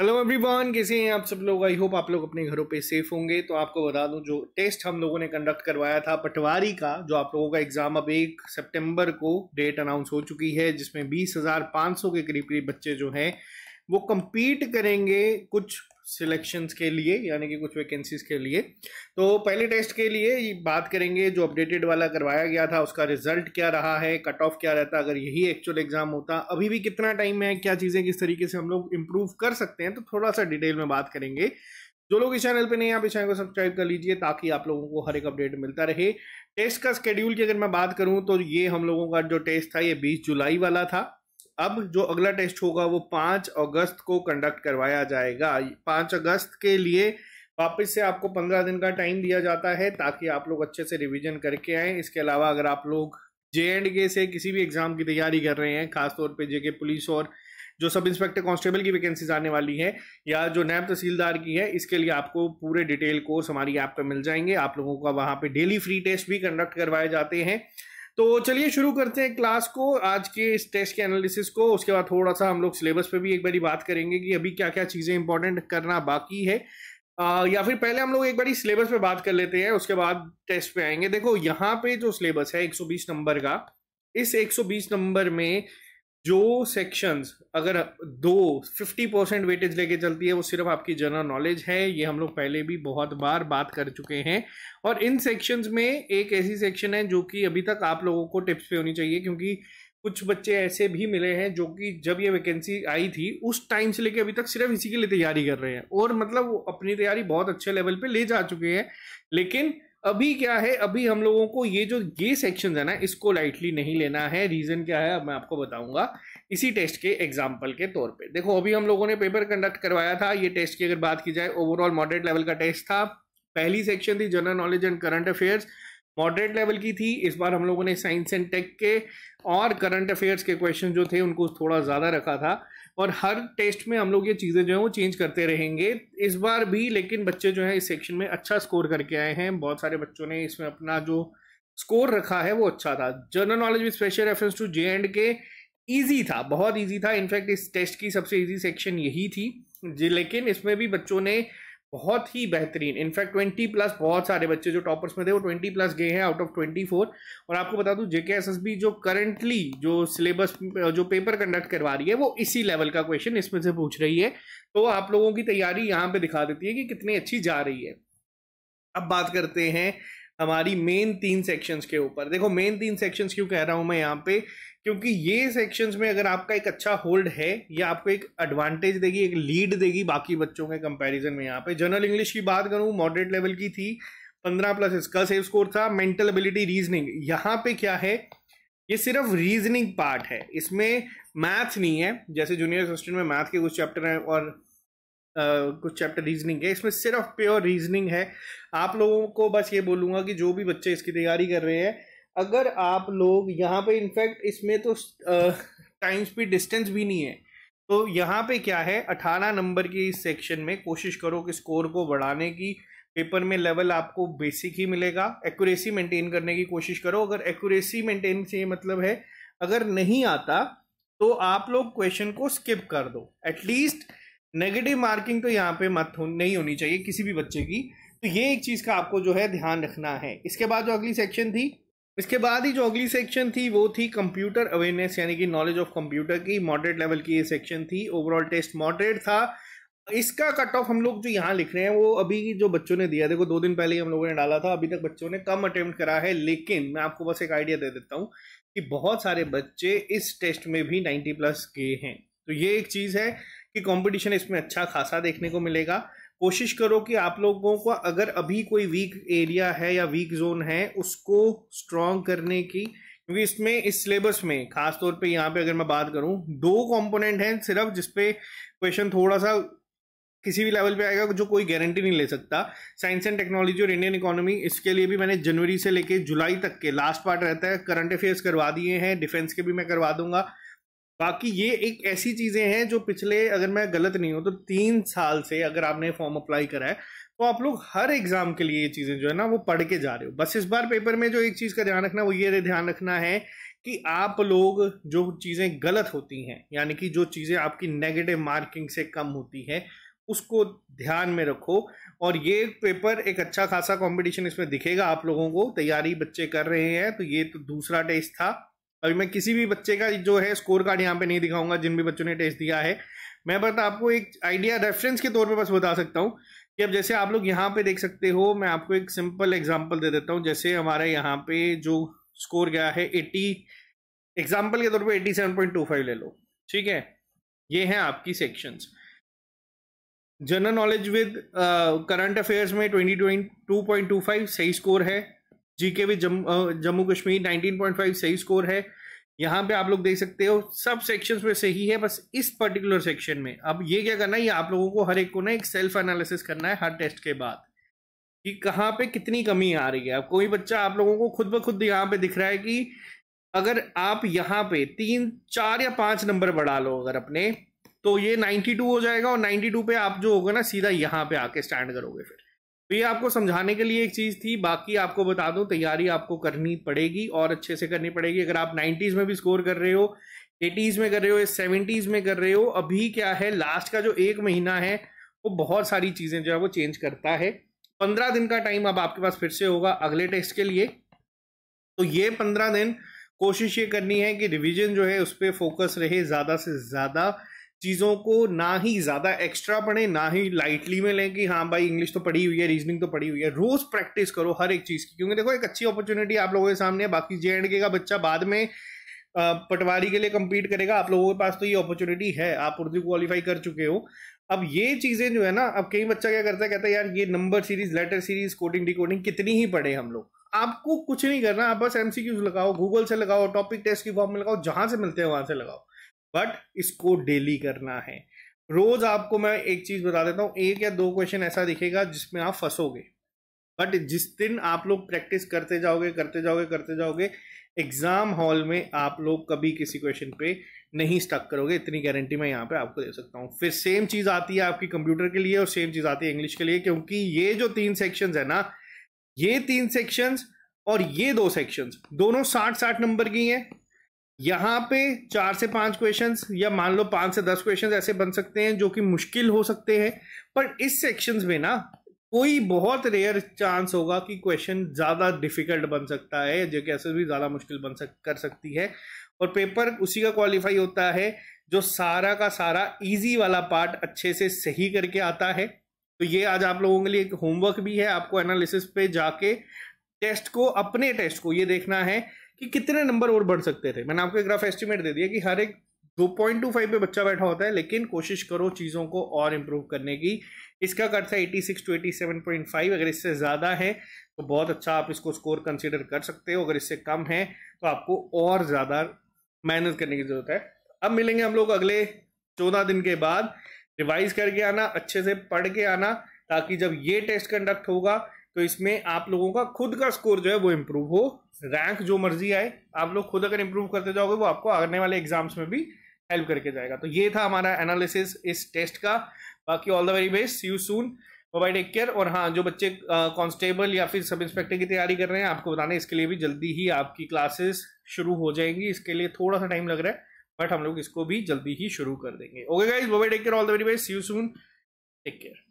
hello everyone कैसे हैं आप सब लोग आई होप आप लोग अपने घरों पे सेफ होंगे तो आपको बता दूं जो टेस्ट हम लोगों ने कंडक्ट करवाया था पटवारी का जो आप लोगों का एग्जाम अब एक सितंबर को डेट अनाउंस हो चुकी है जिसमें बीस हजार पाँच सौ के करीब करीब बच्चे जो हैं वो कम्पीट करेंगे कुछ सिलेक्शन के लिए यानी कि कुछ वैकेंसीज के लिए तो पहले टेस्ट के लिए बात करेंगे जो अपडेटेड वाला करवाया गया था उसका रिजल्ट क्या रहा है कट ऑफ क्या रहता अगर यही एक्चुअल एग्जाम होता अभी भी कितना टाइम है क्या चीज़ें किस तरीके से हम लोग इम्प्रूव कर सकते हैं तो थोड़ा सा डिटेल में बात करेंगे जो लोग इस चैनल पे नहीं आप इस चैनल को सब्सक्राइब कर लीजिए ताकि आप लोगों को हर एक अपडेट मिलता रहे टेस्ट का स्केड्यूल की अगर मैं बात करूं तो ये हम लोगों का जो टेस्ट था ये 20 जुलाई वाला था अब जो अगला टेस्ट होगा वो पाँच अगस्त को कंडक्ट करवाया जाएगा पाँच अगस्त के लिए वापस से आपको पंद्रह दिन का टाइम दिया जाता है ताकि आप लोग अच्छे से रिवीजन करके आएँ इसके अलावा अगर आप लोग जे एंड के से किसी भी एग्ज़ाम की तैयारी कर रहे हैं खासतौर पर जे के पुलिस और जो सब इंस्पेक्टर कांस्टेबल की वैकेंसीज आने वाली है या जो नैब तहसीलदार की है इसके लिए आपको पूरे डिटेल कोर्स हमारी ऐप पर मिल जाएंगे आप लोगों का वहाँ पर डेली फ्री टेस्ट भी कंडक्ट करवाए जाते हैं तो चलिए शुरू करते हैं क्लास को आज के इस टेस्ट के एनालिसिस को उसके बाद थोड़ा सा हम लोग सिलेबस पे भी एक बारी बात करेंगे कि अभी क्या क्या चीज़ें इंपॉर्टेंट करना बाकी है आ, या फिर पहले हम लोग एक बारी सिलेबस पे बात कर लेते हैं उसके बाद टेस्ट पे आएंगे देखो यहाँ पे जो सिलेबस है 120 नंबर का इस 120 नंबर में जो सेक्शंस अगर दो फिफ्टी परसेंट वेटेज लेके चलती है वो सिर्फ आपकी जनरल नॉलेज है ये हम लोग पहले भी बहुत बार बात कर चुके हैं और इन सेक्शंस में एक ऐसी सेक्शन है जो कि अभी तक आप लोगों को टिप्स पे होनी चाहिए क्योंकि कुछ बच्चे ऐसे भी मिले हैं जो कि जब ये वैकेंसी आई थी उस टाइम से लेके अभी तक सिर्फ इसी के लिए तैयारी कर रहे हैं और मतलब वो अपनी तैयारी बहुत अच्छे लेवल पे ले जा चुके हैं लेकिन अभी क्या है अभी हम लोगों को ये जो ये सेक्शन है ना इसको लाइटली नहीं लेना है रीज़न क्या है अब मैं आपको बताऊंगा इसी टेस्ट के एग्जाम्पल के तौर पे देखो अभी हम लोगों ने पेपर कंडक्ट करवाया था ये टेस्ट की अगर बात की जाए ओवरऑल मॉडरेट लेवल का टेस्ट था पहली सेक्शन थी general knowledge and current affairs moderate level की थी इस बार हम लोगों ने साइंस एंड टेक के और करंट अफेयर्स के क्वेश्चन जो थे उनको थोड़ा ज़्यादा रखा था और हर टेस्ट में हम लोग ये चीज़ें जो हैं वो चेंज करते रहेंगे इस बार भी लेकिन बच्चे जो हैं इस सेक्शन में अच्छा स्कोर करके आए हैं बहुत सारे बच्चों ने इसमें अपना जो स्कोर रखा है वो अच्छा था general knowledge with special reference to J and K easy था बहुत ईजी था इनफैक्ट इस टेस्ट की सबसे ईजी सेक्शन यही थी जी लेकिन इसमें भी बच्चों ने बहुत ही बेहतरीन इनफैक्ट ट्वेंटी प्लस बहुत सारे बच्चे जो टॉपर्स में थे वो ट्वेंटी प्लस गए हैं आउट ऑफ फोर और आपको बता दूं जेके बी जो करंटली जो सिलेबस जो पेपर कंडक्ट करवा रही है वो इसी लेवल का क्वेश्चन इसमें से पूछ रही है तो आप लोगों की तैयारी यहाँ पे दिखा देती है कि कितनी अच्छी जा रही है अब बात करते हैं हमारी मेन तीन सेक्शंस के ऊपर देखो मेन तीन सेक्शंस क्यों कह रहा हूं मैं यहाँ पे क्योंकि ये सेक्शंस में अगर आपका एक अच्छा होल्ड है या आपको एक एडवांटेज देगी एक लीड देगी बाकी बच्चों के कंपैरिजन में यहाँ पे जनरल इंग्लिश की बात करूँ मॉडरेट लेवल की थी पंद्रह प्लस इसका सेव स्कोर था मेंटल एबिलिटी रीजनिंग यहाँ पे क्या है ये सिर्फ रीजनिंग पार्ट है इसमें मैथ नहीं है जैसे जूनियर असिस्टेंट में मैथ के कुछ चैप्टर हैं और कुछ चैप्टर रीजनिंग है इसमें सिर्फ प्योर रीजनिंग है आप लोगों को बस ये बोलूँगा कि जो भी बच्चे इसकी तैयारी कर रहे हैं अगर आप लोग यहाँ पे इनफैक्ट इसमें तो टाइम स्पीड डिस्टेंस भी नहीं है तो यहाँ पे क्या है अठारह नंबर की इस सेक्शन में कोशिश करो कि स्कोर को बढ़ाने की पेपर में लेवल आपको बेसिक ही मिलेगा एक्यूरेसी मेंटेन करने की कोशिश करो अगर एक्यूरेसी मेंटेन से मतलब है अगर नहीं आता तो आप लोग क्वेश्चन को स्किप कर दो एटलीस्ट नेगेटिव मार्किंग तो यहाँ पे मत हो नहीं होनी चाहिए किसी भी बच्चे की तो ये एक चीज़ का आपको जो है ध्यान रखना है इसके बाद जो अगली सेक्शन थी इसके बाद ही जो अगली सेक्शन थी वो थी कंप्यूटर अवेयरनेस यानी कि नॉलेज ऑफ कंप्यूटर की मॉडरेट लेवल की ये सेक्शन थी ओवरऑल टेस्ट मॉडरेट था इसका कट ऑफ हम लोग जो यहाँ लिख रहे हैं वो अभी जो बच्चों ने दिया देखो दो दिन पहले ही हम लोगों ने डाला था अभी तक बच्चों ने कम अटेम्प्ट करा है लेकिन मैं आपको बस एक आइडिया दे देता हूँ कि बहुत सारे बच्चे इस टेस्ट में भी नाइन्टी प्लस के हैं तो ये एक चीज़ है कि कंपटीशन इसमें अच्छा खासा देखने को मिलेगा कोशिश करो कि आप लोगों को अगर अभी कोई वीक एरिया है या वीक जोन है उसको स्ट्रॉन्ग करने की क्योंकि इसमें इस सिलेबस में खास तौर पे यहाँ पे अगर मैं बात करूँ दो कंपोनेंट हैं सिर्फ जिसपे क्वेश्चन थोड़ा सा किसी भी लेवल पे आएगा जो कोई गारंटी नहीं ले सकता साइंस एंड टेक्नोलॉजी और इंडियन इकोनॉमी इसके लिए भी मैंने जनवरी से लेके जुलाई तक के लास्ट पार्ट रहता है करंट अफेयर्स करवा दिए हैं डिफेंस के भी मैं करवा दूंगा बाकी ये एक ऐसी चीज़ें हैं जो पिछले अगर मैं गलत नहीं हूँ तो तीन साल से अगर आपने फॉर्म अप्लाई करा है तो आप लोग हर एग्ज़ाम के लिए ये चीज़ें जो है ना वो पढ़ के जा रहे हो बस इस बार पेपर में जो एक चीज़ का ध्यान रखना वो ये ध्यान रखना है कि आप लोग जो चीज़ें गलत होती हैं यानी कि जो चीज़ें आपकी नेगेटिव मार्किंग से कम होती है उसको ध्यान में रखो और ये पेपर एक अच्छा खासा कंपटीशन इसमें दिखेगा आप लोगों को तैयारी बच्चे कर रहे हैं तो ये तो दूसरा टेस्ट था अभी मैं किसी भी बच्चे का जो है स्कोर कार्ड यहाँ पे नहीं दिखाऊंगा जिन भी बच्चों ने टेस्ट दिया है मैं बस आपको एक आइडिया रेफरेंस के तौर पे बस बता सकता हूँ कि अब जैसे आप लोग यहाँ पे देख सकते हो मैं आपको एक सिंपल एग्जाम्पल दे देता हूँ जैसे हमारे यहाँ पे जो स्कोर गया है एट्टी एग्जाम्पल के तौर पर eighty seven point two five ले लो ठीक है ये uh, है आपकी section general knowledge with current affairs में twenty twenty two point two five सही स्कोर है जीके भी जम्मू कश्मीर 19.5 सही स्कोर है यहाँ पे आप लोग देख सकते हो सब सेक्शंस में सही है बस इस पर्टिकुलर सेक्शन में अब ये क्या करना है ये आप लोगों को हर एक को ना एक सेल्फ एनालिसिस करना है हर टेस्ट के बाद कि कहाँ पे कितनी कमी आ रही है अब कोई बच्चा आप लोगों को खुद ब खुद यहाँ पे दिख रहा है कि अगर आप यहाँ पे तीन चार या पांच नंबर बढ़ा लो अगर अपने तो ये नाइन्टी हो जाएगा और टू पे आप जो होगा ना सीधा यहाँ पे आके स्टैंड करोगे फिर तो ये आपको समझाने के लिए एक चीज़ थी बाकी आपको बता दूं तैयारी आपको करनी पड़ेगी और अच्छे से करनी पड़ेगी अगर आप 90s में भी स्कोर कर रहे हो 80s में कर रहे हो 70s में कर रहे हो अभी क्या है लास्ट का जो एक महीना है वो बहुत सारी चीज़ें जो है वो चेंज करता है पंद्रह दिन का टाइम अब आपके पास फिर से होगा अगले टेस्ट के लिए तो ये पंद्रह दिन कोशिश ये करनी है कि रिविजन जो है उस पर फोकस रहे ज़्यादा से ज़्यादा चीज़ों को ना ही ज़्यादा एक्स्ट्रा पढ़ें ना ही लाइटली में लें कि हाँ भाई इंग्लिश तो पढ़ी हुई है रीजनिंग तो पढ़ी हुई है रोज़ प्रैक्टिस करो हर एक चीज़ की क्योंकि देखो एक अच्छी अपॉर्चुनिटी आप लोगों के सामने है बाकी जे एंड के का बच्चा बाद में पटवारी के लिए कम्पीट करेगा आप लोगों के पास तो ये अपॉर्चुनिटी है आप उर्दू क्वालिफाई कर चुके हो अब ये चीज़ें जो है ना अब कई बच्चा क्या करता है कहता है यार ये number series letter series coding decoding कितनी ही पढ़े हम लोग आपको कुछ नहीं करना आप बस क्यूज लगाओ गूगल से लगाओ टॉपिक टेस्ट की फॉर्म में लगाओ जहाँ से मिलते हैं वहाँ से लगाओ बट इसको डेली करना है रोज आपको मैं एक चीज बता देता हूँ एक या दो क्वेश्चन ऐसा दिखेगा जिसमें आप फंसोगे बट जिस दिन आप लोग प्रैक्टिस करते जाओगे करते जाओगे करते जाओगे एग्जाम हॉल में आप लोग कभी किसी क्वेश्चन पे नहीं स्टक करोगे इतनी गारंटी मैं यहाँ पे आपको दे सकता हूँ फिर सेम चीज़ आती है आपकी कंप्यूटर के लिए और सेम चीज़ आती है इंग्लिश के लिए क्योंकि ये जो तीन सेक्शंस है ना ये तीन सेक्शंस और ये दो सेक्शंस दोनों साठ साठ नंबर की हैं यहाँ पे चार से पांच क्वेश्चंस या मान लो पांच से दस क्वेश्चंस ऐसे बन सकते हैं जो कि मुश्किल हो सकते हैं पर इस सेक्शंस में ना कोई बहुत रेयर चांस होगा कि क्वेश्चन ज़्यादा डिफिकल्ट बन सकता है जो कि ऐसे भी ज़्यादा मुश्किल बन सक कर सकती है और पेपर उसी का क्वालिफाई होता है जो सारा का सारा ईजी वाला पार्ट अच्छे से सही करके आता है तो ये आज आप लोगों के लिए एक होमवर्क भी है आपको एनालिसिस पे जाके टेस्ट को अपने टेस्ट को ये देखना है कि कितने नंबर और बढ़ सकते थे मैंने आपको ग्राफ एस्टिमेट दे दिया कि हर एक 2.25 पे बच्चा बैठा होता है लेकिन कोशिश करो चीज़ों को और इम्प्रूव करने की इसका खर्चा 86 टू 87.5 अगर इससे ज़्यादा है तो बहुत अच्छा आप इसको स्कोर कंसिडर कर सकते हो अगर इससे कम है तो आपको और ज़्यादा मेहनत करने की ज़रूरत है अब मिलेंगे हम लोग अगले चौदह दिन के बाद रिवाइज करके आना अच्छे से पढ़ के आना ताकि जब ये टेस्ट कंडक्ट होगा तो इसमें आप लोगों का खुद का स्कोर जो है वो इम्प्रूव हो रैंक जो मर्जी आए आप लोग खुद अगर इम्प्रूव करते जाओगे वो आपको आने वाले एग्जाम्स में भी हेल्प करके जाएगा तो ये था हमारा एनालिसिस इस टेस्ट का बाकी all the very best see you soon bye take care और हाँ जो बच्चे कांस्टेबल या फिर सब इंस्पेक्टर की तैयारी कर रहे हैं आपको बताने इसके लिए भी जल्दी ही आपकी क्लासेस शुरू हो जाएंगी इसके लिए थोड़ा सा टाइम लग रहा है बट हम लोग इसको भी जल्दी ही शुरू कर देंगे okay guys bye take care all the very best see you soon take care